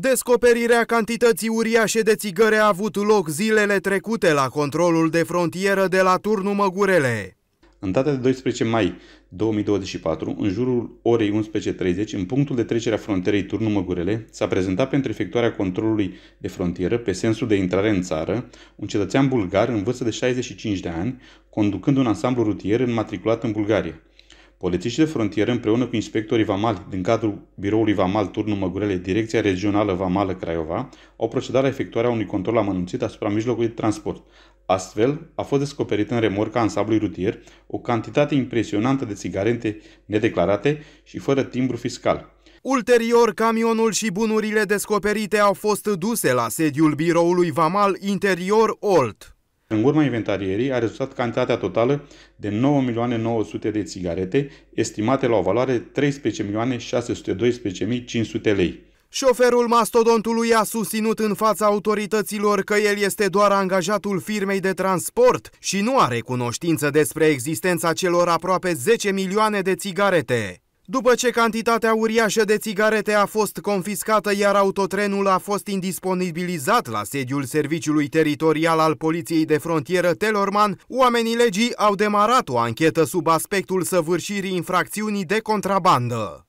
Descoperirea cantității uriașe de țigări a avut loc zilele trecute la controlul de frontieră de la Turnul Măgurele. În data de 12 mai 2024, în jurul orei 11.30, în punctul de trecere a frontierei Turnul Măgurele, s-a prezentat pentru efectuarea controlului de frontieră pe sensul de intrare în țară un cetățean bulgar în vârstă de 65 de ani, conducând un ansamblu rutier înmatriculat în Bulgaria. Polițiștii de frontieră împreună cu inspectorii vamali din cadrul biroului vamal turnul Măgurele, Direcția Regională Vamală Craiova, au procedat la efectuarea unui control amănunțit asupra mijlocului de transport. Astfel, a fost descoperită în remorca ansablui rutier o cantitate impresionantă de țigarente nedeclarate și fără timbru fiscal. Ulterior, camionul și bunurile descoperite au fost duse la sediul biroului Vamal Interior Olt. În urma inventarierii a rezultat cantitatea totală de 9.900.000 de țigarete, estimate la o valoare de 13.612.500 lei. Șoferul mastodontului a susținut în fața autorităților că el este doar angajatul firmei de transport și nu are cunoștință despre existența celor aproape 10 milioane de țigarete. După ce cantitatea uriașă de țigarete a fost confiscată, iar autotrenul a fost indisponibilizat la sediul Serviciului Teritorial al Poliției de Frontieră Telorman, oamenii legii au demarat o anchetă sub aspectul săvârșirii infracțiunii de contrabandă.